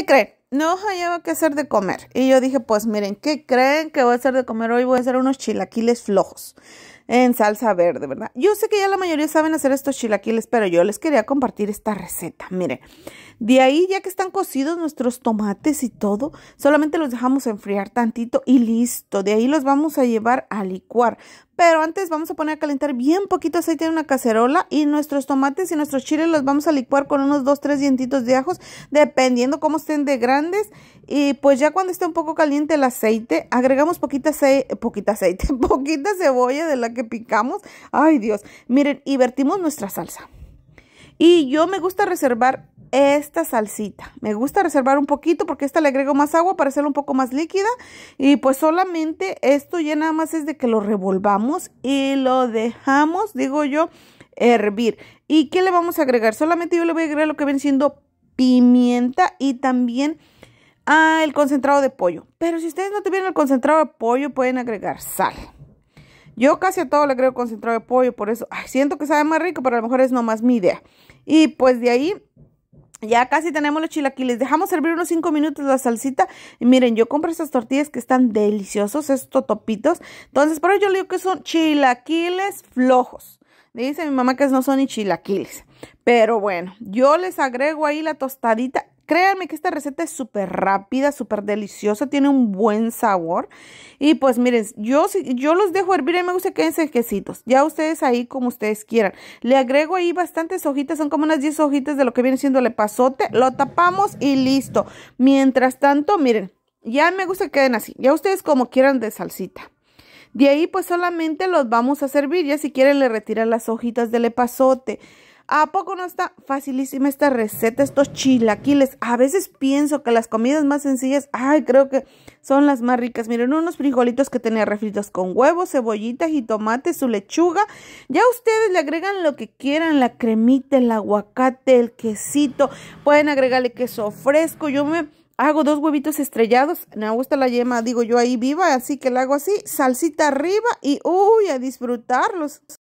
¿qué creen? No, hay va que hacer de comer. Y yo dije, pues miren, ¿qué creen que voy a hacer de comer hoy? Voy a hacer unos chilaquiles flojos en salsa verde, ¿verdad? Yo sé que ya la mayoría saben hacer estos chilaquiles, pero yo les quería compartir esta receta. Miren, de ahí ya que están cocidos nuestros tomates y todo, solamente los dejamos enfriar tantito y listo. De ahí los vamos a llevar a licuar. Pero antes vamos a poner a calentar bien poquito aceite en una cacerola y nuestros tomates y nuestros chiles los vamos a licuar con unos 2-3 dientitos de ajos, dependiendo cómo estén de grandes y pues ya cuando esté un poco caliente el aceite, agregamos poquita, poquita aceite, poquita cebolla de la que picamos. Ay Dios, miren, y vertimos nuestra salsa. Y yo me gusta reservar esta salsita. Me gusta reservar un poquito porque esta le agrego más agua para hacerla un poco más líquida. Y pues solamente esto ya nada más es de que lo revolvamos y lo dejamos, digo yo, hervir. ¿Y qué le vamos a agregar? Solamente yo le voy a agregar lo que ven siendo pimienta y también Ah, el concentrado de pollo. Pero si ustedes no tienen el concentrado de pollo, pueden agregar sal. Yo casi a todo le agrego concentrado de pollo, por eso siento que sabe más rico, pero a lo mejor es nomás mi idea. Y pues de ahí ya casi tenemos los chilaquiles. Dejamos servir unos 5 minutos la salsita. Y miren, yo compro estas tortillas que están deliciosos, estos topitos. Entonces, por eso yo le digo que son chilaquiles flojos. Dice mi mamá que no son ni chilaquiles. Pero bueno, yo les agrego ahí la tostadita Créanme que esta receta es súper rápida, súper deliciosa, tiene un buen sabor. Y pues miren, yo, yo los dejo hervir y me gusta que queden sequecitos. Ya ustedes ahí como ustedes quieran. Le agrego ahí bastantes hojitas, son como unas 10 hojitas de lo que viene siendo el epazote. Lo tapamos y listo. Mientras tanto, miren, ya me gusta que queden así. Ya ustedes como quieran de salsita. De ahí pues solamente los vamos a servir. Ya si quieren le retiran las hojitas del epazote. ¿A poco no está facilísima esta receta, estos chilaquiles? A veces pienso que las comidas más sencillas, ay, creo que son las más ricas. Miren, unos frijolitos que tenía refritos con huevos, cebollitas y tomate, su lechuga. Ya ustedes le agregan lo que quieran, la cremita, el aguacate, el quesito. Pueden agregarle queso fresco. Yo me hago dos huevitos estrellados. Me gusta la yema, digo yo ahí viva, así que la hago así. Salsita arriba y, uy, a disfrutarlos.